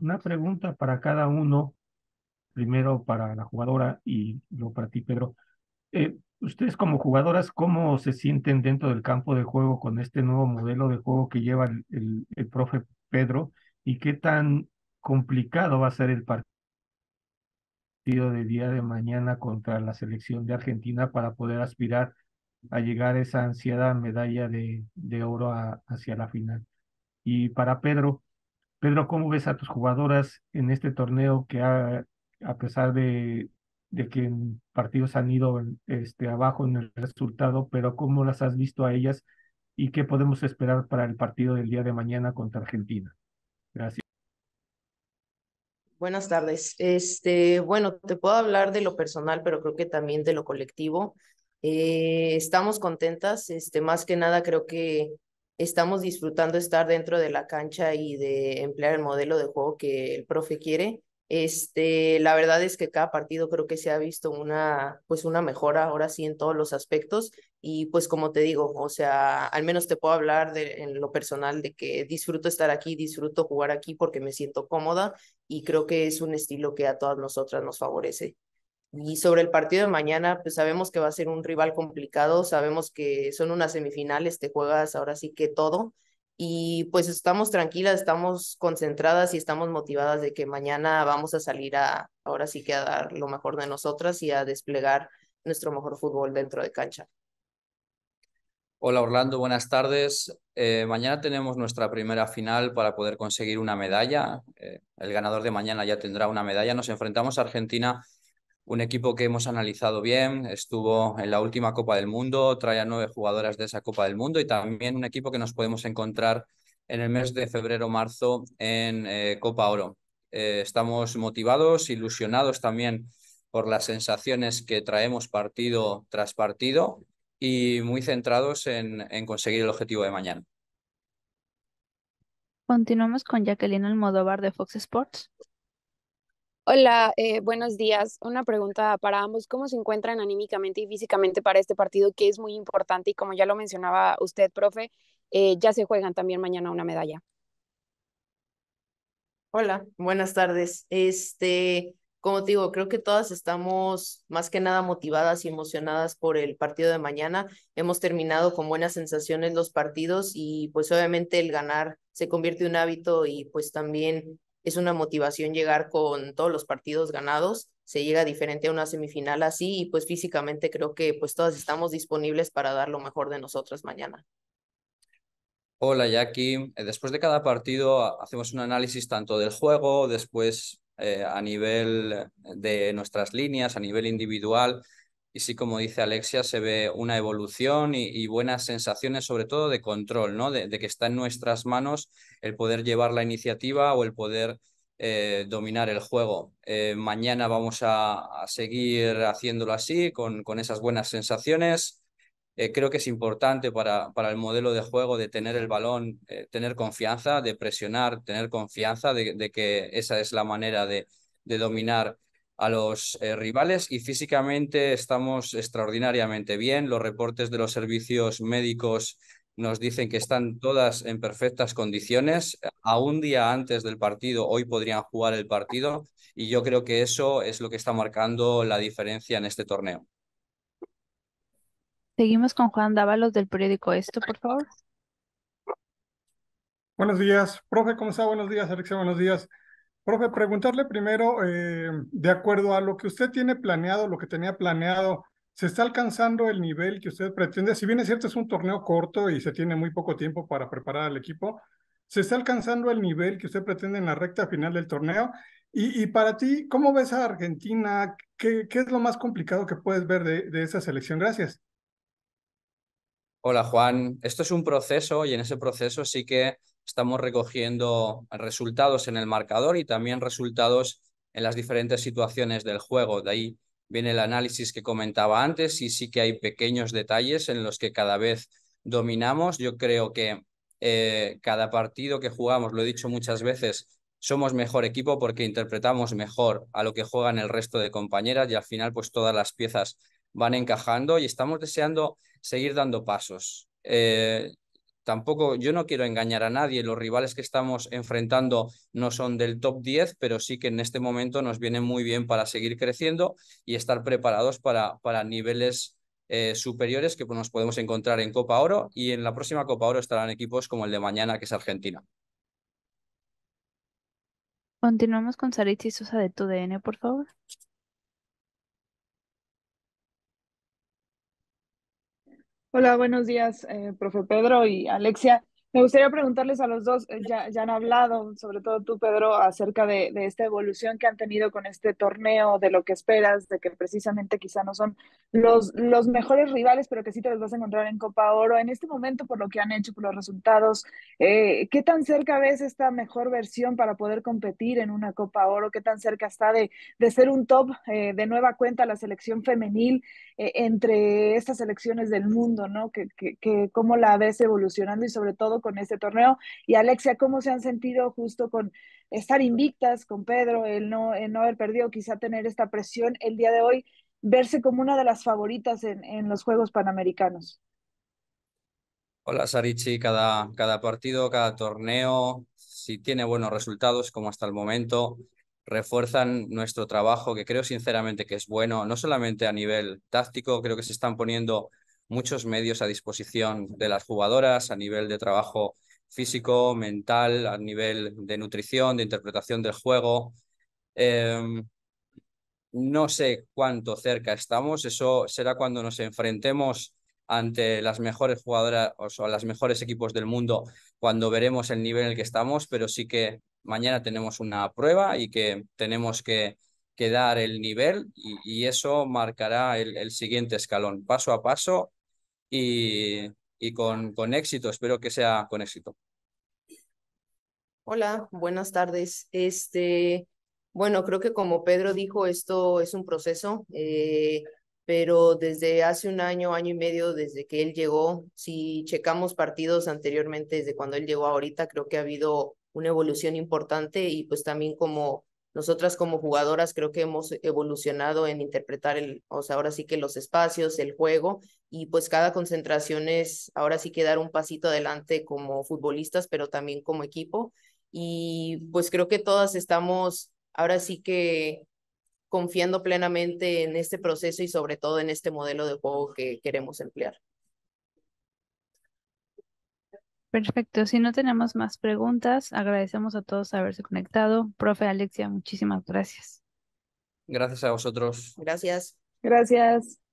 Una pregunta para cada uno, primero para la jugadora y luego para ti, Pedro. Eh, ustedes como jugadoras, ¿cómo se sienten dentro del campo de juego con este nuevo modelo de juego que lleva el, el, profe Pedro? ¿Y qué tan complicado va a ser el partido de día de mañana contra la selección de Argentina para poder aspirar a llegar a esa ansiada medalla de, de oro hacia la final? Y para Pedro, Pedro, ¿cómo ves a tus jugadoras en este torneo que a pesar de, de que en partidos han ido este, abajo en el resultado, pero cómo las has visto a ellas y qué podemos esperar para el partido del día de mañana contra Argentina? Gracias. Buenas tardes. Este, bueno, te puedo hablar de lo personal, pero creo que también de lo colectivo. Eh, estamos contentas, este, más que nada creo que estamos disfrutando estar dentro de la cancha y de emplear el modelo de juego que el profe quiere. Este, la verdad es que cada partido creo que se ha visto una, pues una mejora ahora sí en todos los aspectos y pues como te digo, o sea, al menos te puedo hablar de, en lo personal de que disfruto estar aquí, disfruto jugar aquí porque me siento cómoda y creo que es un estilo que a todas nosotras nos favorece. Y sobre el partido de mañana, pues sabemos que va a ser un rival complicado, sabemos que son unas semifinales, te juegas ahora sí que todo. Y pues estamos tranquilas, estamos concentradas y estamos motivadas de que mañana vamos a salir a, ahora sí que a dar lo mejor de nosotras y a desplegar nuestro mejor fútbol dentro de cancha. Hola Orlando, buenas tardes. Eh, mañana tenemos nuestra primera final para poder conseguir una medalla. Eh, el ganador de mañana ya tendrá una medalla. Nos enfrentamos a Argentina un equipo que hemos analizado bien, estuvo en la última Copa del Mundo, trae a nueve jugadoras de esa Copa del Mundo y también un equipo que nos podemos encontrar en el mes de febrero-marzo en eh, Copa Oro. Eh, estamos motivados, ilusionados también por las sensaciones que traemos partido tras partido y muy centrados en, en conseguir el objetivo de mañana. Continuamos con Jacqueline Almodóvar de Fox Sports. Hola, eh, buenos días. Una pregunta para ambos. ¿Cómo se encuentran anímicamente y físicamente para este partido que es muy importante y como ya lo mencionaba usted, profe, eh, ya se juegan también mañana una medalla? Hola, buenas tardes. Este, como te digo, creo que todas estamos más que nada motivadas y emocionadas por el partido de mañana. Hemos terminado con buenas sensaciones los partidos y pues obviamente el ganar se convierte en un hábito y pues también es una motivación llegar con todos los partidos ganados, se llega diferente a una semifinal así y pues físicamente creo que pues todas estamos disponibles para dar lo mejor de nosotras mañana. Hola Jackie, eh, después de cada partido hacemos un análisis tanto del juego, después eh, a nivel eh, de nuestras líneas, a nivel individual y sí, como dice Alexia, se ve una evolución y, buenas sensaciones, sobre todo de control, ¿no? De, que está en nuestras manos el poder llevar la iniciativa o el poder eh, dominar el juego. Eh, mañana vamos a, seguir haciéndolo así, con, con esas buenas sensaciones. Eh, creo que es importante para, para, el modelo de juego de tener el balón, tener confianza, de presionar, tener confianza, de, que esa es la manera de, de dominar a los eh, rivales y físicamente estamos extraordinariamente bien. Los reportes de los servicios médicos nos dicen que están todas en perfectas condiciones. A un día antes del partido, hoy podrían jugar el partido y yo creo que eso es lo que está marcando la diferencia en este torneo. Seguimos con Juan Dávalos del periódico Esto, por favor. Buenos días, profe, ¿cómo está? Buenos días, Alexia, buenos días. Profe, preguntarle primero, eh, de acuerdo a lo que usted tiene planeado, lo que tenía planeado, ¿se está alcanzando el nivel que usted pretende? Si bien es cierto, es un torneo corto y se tiene muy poco tiempo para preparar al equipo, ¿se está alcanzando el nivel que usted pretende en la recta final del torneo? Y, para ti, ¿cómo ves a Argentina? ¿Qué, es lo más complicado que puedes ver de, de esa selección? Gracias. Hola Juan, esto es un proceso y en ese proceso sí que estamos recogiendo resultados en el marcador y también resultados en las diferentes situaciones del juego. De ahí viene el análisis que comentaba antes y sí que hay pequeños detalles en los que cada vez dominamos. Yo creo que eh, cada partido que jugamos, lo he dicho muchas veces, somos mejor equipo porque interpretamos mejor a lo que juegan el resto de compañeras y al final pues todas las piezas van encajando y estamos deseando seguir dando pasos. Eh, tampoco yo no quiero engañar a nadie, los rivales que estamos enfrentando no son del top 10, pero sí que en este momento nos viene muy bien para seguir creciendo y estar preparados para, para niveles eh, superiores que pues, nos podemos encontrar en Copa Oro y en la próxima Copa Oro estarán equipos como el de mañana, que es Argentina. Continuamos con Sarichi Sosa de TUDN, por favor. Hola, buenos días, eh, profe Pedro y Alexia. Me gustaría preguntarles a los dos, eh, ya, han hablado, sobre todo tú, Pedro, acerca de, esta evolución que han tenido con este torneo, de lo que esperas, de que precisamente quizá no son los, mejores rivales, pero que sí te los vas a encontrar en Copa Oro. En este momento, por lo que han hecho, por los resultados, eh, ¿qué tan cerca ves esta mejor versión para poder competir en una Copa Oro? ¿Qué tan cerca está de, ser un top eh, de nueva cuenta la selección femenil entre estas selecciones del mundo, ¿Cómo la ves evolucionando y sobre todo con este torneo. Y Alexia, ¿cómo se han sentido justo con estar invictas con Pedro, el no, no haber perdido, quizá tener esta presión el día de hoy, verse como una de las favoritas en, en los Juegos Panamericanos? Hola Sarichi, cada, cada partido, cada torneo, si tiene buenos resultados como hasta el momento, refuerzan nuestro trabajo, que creo sinceramente que es bueno, no solamente a nivel táctico, creo que se están poniendo muchos medios a disposición de las jugadoras a nivel de trabajo físico, mental, a nivel de nutrición, de interpretación del juego. Em, no sé cuánto cerca estamos, eso será cuando nos enfrentemos ante las mejores jugadoras o a los mejores equipos del mundo, cuando veremos el nivel en el que estamos, pero sí que mañana tenemos una prueba y que tenemos que, dar el nivel y, eso marcará el siguiente escalón. Paso a paso y, con, con éxito. Espero que sea con éxito. Hola, buenas tardes. Este, bueno, creo que como Pedro dijo, esto es un proceso, eh, pero desde hace un año, año y medio, desde que él llegó, si checamos partidos anteriormente, desde cuando él llegó ahorita, creo que ha habido una evolución importante y pues también como nosotras como jugadoras creo que hemos evolucionado en interpretar el, o sea, ahora sí que los espacios, el juego y pues cada concentración es ahora sí que dar un pasito adelante como futbolistas, pero también como equipo. Y pues creo que todas estamos ahora sí que confiando plenamente en este proceso y sobre todo en este modelo de juego que queremos emplear. Perfecto, si no tenemos más preguntas, agradecemos a todos haberse conectado. Profe Alexia, muchísimas gracias. Gracias a vosotros. Gracias. Gracias.